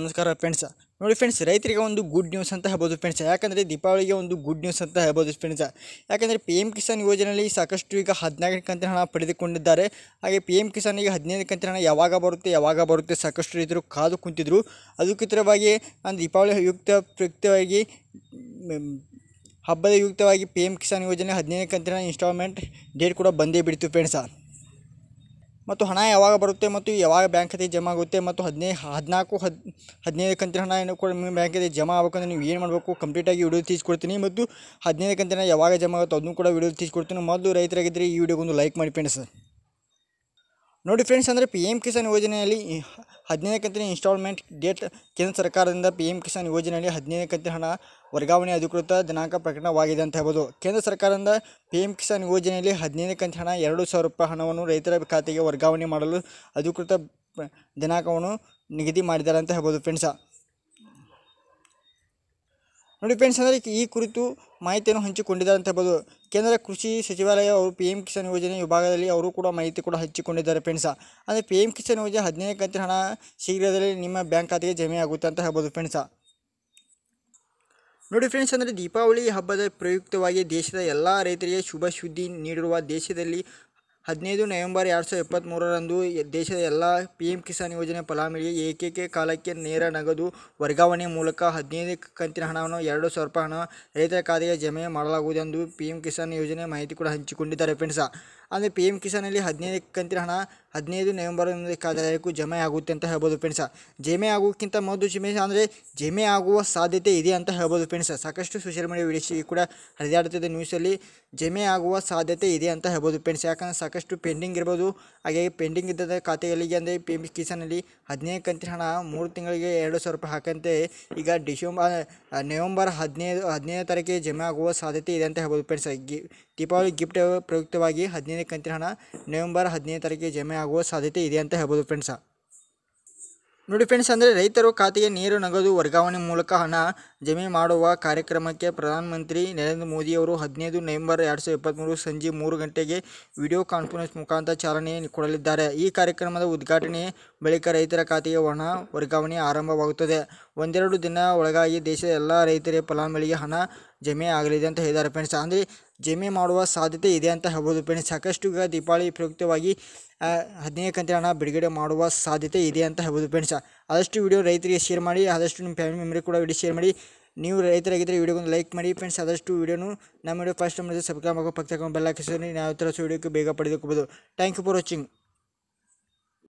ನಮಸ್ಕಾರ ಫ್ರೆಂಡ್ಸ್ ನೋಡಿ ಫ್ರೆಂಡ್ಸ್ ರೈತರಿಗೆ ಒಂದು ಗುಡ್ ನ್ಯೂಸ್ ಅಂತ ಹೇಳ್ಬೋದು ಫ್ರೆಂಡ್ಸ್ ಯಾಕಂದರೆ ದೀಪಾವಳಿಗೆ ಒಂದು ಗುಡ್ ನ್ಯೂಸ್ ಅಂತ ಹೇಳ್ಬೋದು ಫ್ರೆಂಡ್ಸ್ ಯಾಕಂದರೆ ಪಿ ಎಮ್ ಕಿಸಾನ್ ಯೋಜನೆಯಲ್ಲಿ ಸಾಕಷ್ಟು ಈಗ ಹದಿನಾಲ್ಕು ಕಂತಿನ ಹಣ ಪಡೆದುಕೊಂಡಿದ್ದಾರೆ ಹಾಗೆ ಪಿ ಎಮ್ ಕಿಸಾನಿಗೆ ಹದಿನೈದು ಕಂತಿನ ಹಣ ಯಾವಾಗ ಬರುತ್ತೆ ಯಾವಾಗ ಬರುತ್ತೆ ಸಾಕಷ್ಟು ರೈತರು ಕಾದು ಕುಂತಿದ್ರು ಅದಕ್ಕಿತರವಾಗಿ ನಾನು ದೀಪಾವಳಿ ಯುಕ್ತ ಪ್ರಯುಕ್ತವಾಗಿ ಹಬ್ಬದ ಯುಕ್ತವಾಗಿ ಪಿ ಎಮ್ ಕಿಸಾನ್ ಯೋಜನೆ ಹದಿನೈದು ಕಂತಿನ ಇನ್ಸ್ಟಾಲ್ಮೆಂಟ್ ಡೇಟ್ ಕೂಡ ಬಂದೇ ಬಿಡ್ತು ಫ್ರೆಂಡ್ಸ ಮತ್ತು ಹಣ ಯಾವಾಗ ಬರುತ್ತೆ ಮತ್ತು ಯಾವಾಗ ಬ್ಯಾಂಕ್ ಖಾತೆಗೆ ಜಮಾ ಆಗುತ್ತೆ ಮತ್ತು ಹದಿನೈದು ಹದಿನಾಲ್ಕು ಹದ್ ಹದಿನೈದು ಕಂತಿನ ಹಣ ಏನು ಕೂಡ ನಿಮ್ಮ ಬ್ಯಾಂಕ್ ಖಾತೆಗೆ ಜಮಾ ಆಗಬೇಕಂದ್ರೆ ನೀವು ಏನು ಮಾಡಬೇಕು ಕಂಪ್ಲೀಟಾಗಿ ವಿಡಿಯೋ ತೀಸ್ಕೊಡ್ತೀನಿ ಮತ್ತು ಹದಿನೈದು ಕಂತಿನ ಯಾವಾಗ ಜಮಾ ಆಗುತ್ತೆ ಅದನ್ನು ಕೂಡ ವಿಡಿಯೋ ತೀಸ್ಕೊಡ್ತೀನಿ ಮೊದಲು ರೈತರಾಗಿದ್ದರೆ ಈ ವಿಡಿಯೋಗೊಂದು ಲೈಕ್ ಮಾಡಿ ಸರ್ ನೋಡಿ ಫ್ರೆಂಡ್ಸ್ ಅಂದರೆ ಪಿ ಎಮ್ ಕಿಸಾನ್ ಯೋಜನೆಯಲ್ಲಿ ಹದಿನೈದು ಕಂತಿನ ಇನ್ಸ್ಟಾಲ್ಮೆಂಟ್ ಡೇಟ್ ಕೇಂದ್ರ ಸರ್ಕಾರದಿಂದ ಪಿ ಎಮ್ ಕಿಸಾನ್ ಯೋಜನೆಯಲ್ಲಿ ಹದಿನೈದು ಕಂತಿನ ಹಣ ವರ್ಗಾವಣೆ ಅಧಿಕೃತ ದಿನಾಂಕ ಪ್ರಕಟವಾಗಿದೆ ಅಂತ ಹೇಳ್ಬೋದು ಕೇಂದ್ರ ಸರ್ಕಾರದಿಂದ ಪಿ ಎಮ್ ಕಿಸಾನ್ ಯೋಜನೆಯಲ್ಲಿ ಹದಿನೈದು ಕಂತಿನ ಹಣ ಎರಡು ಸಾವಿರ ರೂಪಾಯಿ ಹಣವನ್ನು ರೈತರ ಖಾತೆಗೆ ವರ್ಗಾವಣೆ ಮಾಡಲು ಅಧಿಕೃತ ದಿನಾಂಕವನ್ನು ನಿಗದಿ ಮಾಡಿದ್ದಾರೆ ಅಂತ ಹೇಳ್ಬೋದು ಫ್ರೆಂಡ್ಸ ನೋಡಿ ಫ್ರೆಂಡ್ಸ್ ಅಂದರೆ ಈ ಕುರಿತು ಮಾಹಿತಿಯನ್ನು ಹಂಚಿಕೊಂಡಿದ್ದಾರೆ ಅಂತ ಹೇಳ್ಬೋದು ಕೇಂದ್ರ ಕೃಷಿ ಸಚಿವಾಲಯ ಅವರು ಪಿ ಎಂ ಕಿಸಾನ್ ಯೋಜನೆ ವಿಭಾಗದಲ್ಲಿ ಅವರು ಕೂಡ ಮಾಹಿತಿ ಕೂಡ ಹಂಚಿಕೊಂಡಿದ್ದಾರೆ ಫ್ರೆಂಡ್ಸ ಅಂದರೆ ಪಿ ಎಂ ಕಿಸಾನ್ ಯೋಜನೆ ಹದಿನೈದು ಕಂತಿನ ಹಣ ಶೀಘ್ರದಲ್ಲಿ ನಿಮ್ಮ ಬ್ಯಾಂಕ್ ಖಾತೆಗೆ ಜಮೆ ಆಗುತ್ತೆ ಅಂತ ಹೇಳ್ಬೋದು ಫ್ರೆಂಡ್ಸ ನೋಡಿ ಫ್ರೆಂಡ್ಸ್ ಅಂದರೆ ದೀಪಾವಳಿ ಹಬ್ಬದ ಪ್ರಯುಕ್ತವಾಗಿ ದೇಶದ ಎಲ್ಲ ರೈತರಿಗೆ ಶುಭ ಸುದ್ದಿ ನೀಡಿರುವ ದೇಶದಲ್ಲಿ ಹದಿನೈದು ನವೆಂಬರ್ ಎರಡು ಸಾವಿರದ ಇಪ್ಪತ್ತ್ಮೂರರಂದು ದೇಶದ ಎಲ್ಲ ಪಿ ಎಂ ಕಿಸಾನ್ ಯೋಜನೆ ಫಲಾನುಭವಿಗೆ ಏಕೈಕ ಕಾಲಕ್ಕೆ ನೇರ ನಗದು ವರ್ಗಾವಣೆ ಮೂಲಕ ಹದಿನೈದು ಕಂತಿನ ಹಣವನ್ನು ಎರಡು ಸಾವಿರ ರೂಪಾಯಿ ಹಣ ರೈತರ ಖಾತೆಗೆ ಜಮೆ ಮಾಡಲಾಗುವುದೆಂದು ಪಿ ಎಂ ಕಿಸಾನ್ ಯೋಜನೆ ಮಾಹಿತಿ ಕೂಡ ಹಂಚಿಕೊಂಡಿದ್ದಾರೆ ಫ್ರೆಂಡ್ಸ ಅಂದರೆ ಪಿ ಎಂ ಕಿಸಾನಲ್ಲಿ ಹದಿನೈದು ಕಂತಿನ ಹಣ ಹದಿನೈದು ನವೆಂಬರ್ ಕಾಲಕ್ಕೂ ಜಮೆ ಆಗುತ್ತೆ ಅಂತ ಹೇಳ್ಬೋದು ಫ್ರೆಂಡ್ಸ ಜಮೆ ಆಗೋಕ್ಕಿಂತ ಮೊದಲು ಜಿಮೆ ಅಂದರೆ ಜಮೆ ಆಗುವ ಸಾಧ್ಯತೆ ಇದೆ ಅಂತ ಹೇಳ್ಬೋದು ಫ್ರೆಂಡ್ಸ ಸಾಕಷ್ಟು ಸೋಷಿಯಲ್ ಮೀಡಿಯಾ ವಿಡಿಯೋ ಕೂಡ ಹರಿದಾಡುತ್ತಿದೆ ನ್ಯೂಸಲ್ಲಿ ಜಮೆ ಆಗುವ ಸಾಧ್ಯತೆ ಇದೆ ಅಂತ ಹೇಳ್ಬೋದು ಫ್ರೆಂಡ್ಸ್ ಯಾಕಂದರೆ ಸಾಕಷ್ಟು ಪೆಂಡಿಂಗ್ ಇರ್ಬೋದು ಹಾಗೆ ಪೆಂಡಿಂಗ್ ಇದ್ದ ಖಾತೆಗಳಿಗೆ ಅಂದರೆ ಪಿ ಎಮ್ ಕಿಸಾನಲ್ಲಿ ಹದಿನೈದು ಕಂತಿನ ಹಣ ಮೂರು ತಿಂಗಳಿಗೆ ಎರಡು ಸಾವಿರ ರೂಪಾಯಿ ಹಾಕಂತೆ ಈಗ ಡಿಸೆಂಬರ್ ನವೆಂಬರ್ ಹದಿನೈದು ಹದಿನೈದು ತಾರೀಕಿಗೆ ಜಮೆ ಆಗುವ ಸಾಧ್ಯತೆ ಇದೆ ಅಂತ ಹೇಳ್ಬೋದು ಫ್ರೆಂಡ್ಸ್ ಗಿ ದೀಪಾವಳಿ ಗಿಫ್ಟ್ ಪ್ರಯುಕ್ತವಾಗಿ ಹದಿನೈದು ಕಂತಿನ ಹಣ ನವೆಂಬರ್ ಹದಿನೈದು ತಾರೀಕಿಗೆ ಜಮೆ ಆಗುವ ಸಾಧ್ಯತೆ ಇದೆ ಅಂತ ಹೇಳ್ಬೋದು ಫ್ರೆಂಡ್ಸ ನೋಡಿ ಫ್ರೆಂಡ್ಸ್ ಅಂದರೆ ರೈತರು ಖಾತೆಗೆ ನೀರು ನಗದು ವರ್ಗಾವಣೆ ಮೂಲಕ ಹಣ ಜಮೆ ಮಾಡುವ ಕಾರ್ಯಕ್ರಮಕ್ಕೆ ಪ್ರಧಾನಮಂತ್ರಿ ನರೇಂದ್ರ ಮೋದಿಯವರು ಹದಿನೈದು ನವೆಂಬರ್ ಎರಡು ಸಾವಿರದ ಇಪ್ಪತ್ತ್ಮೂರು ಸಂಜೆ ಮೂರು ಗಂಟೆಗೆ ವಿಡಿಯೋ ಕಾನ್ಫರೆನ್ಸ್ ಮುಖಾಂತರ ಚಾಲನೆ ಕೊಡಲಿದ್ದಾರೆ ಈ ಕಾರ್ಯಕ್ರಮದ ಉದ್ಘಾಟನೆ ಬಳಿಕ ರೈತರ ಖಾತೆಗೆ ಹಣ ವರ್ಗಾವಣೆ ಆರಂಭವಾಗುತ್ತದೆ ಒಂದೆರಡು ದಿನ ಒಳಗಾಗಿ ದೇಶದ ಎಲ್ಲ ರೈತರ ಫಲಾನುಭವಿಗೆ ಹಣ ಜಮೆ ಆಗಲಿದೆ ಅಂತ ಹೇಳಿದ್ದಾರೆ ಫ್ರೆಂಡ್ಸ್ ಅಂದರೆ ಜಮೆ ಮಾಡುವ ಸಾಧ್ಯತೆ ಇದೆ ಅಂತ ಹೇಳ್ಬೋದು ಫ್ರೆಂಡ್ಸ್ ಸಾಕಷ್ಟು ಈಗ ದೀಪಾವಳಿ ಪ್ರಯುಕ್ತವಾಗಿ ಹದಿನೈದು ಕಂತಿನ ಹಣ ಬಿಡುಗಡೆ ಮಾಡುವ ಸಾಧ್ಯತೆ ಇದೆ ಅಂತ ಹೇಳ್ಬೋದು ಫ್ರೆಂಡ್ಸ್ ಆದಷ್ಟು ವೀಡಿಯೋ ರೈತರಿಗೆ ಶೇರ್ ಮಾಡಿ ಆದಷ್ಟು ನಿಮ್ಮ ಫ್ಯಾಮಿಲಿ ಮೆಮರಿ ಕೂಡ ವಿಡಿಯೋ ಶೇರ್ ಮಾಡಿ ನೀವು ರೈತರಾಗಿದ್ದರೆ ಒಂದು ಲೈಕ್ ಮಾಡಿ ಫ್ರೆಂಡ್ಸ್ ಆದಷ್ಟು ವೀಡಿಯೋನು ನಮ್ಮ ವಿಡಿಯೋ ಫಸ್ಟ್ ಮಾಡಿದ್ರೆ ಸಬ್ಸ್ಕ್ರೈಬ್ ಆಗೋ ಪಕ್ಕ ಬೆಲ್ಲ ಹಾಕಿಸಿದ್ರೆ ನಾವು ಥರ ವಿಡಿಯೋಕ್ಕೆ ಬೇಗ ಪಡೆದುಕೋಬೋದು ಥ್ಯಾಂಕ್ ಯು ಫಾರ್ ವಾಚಿಂಗ್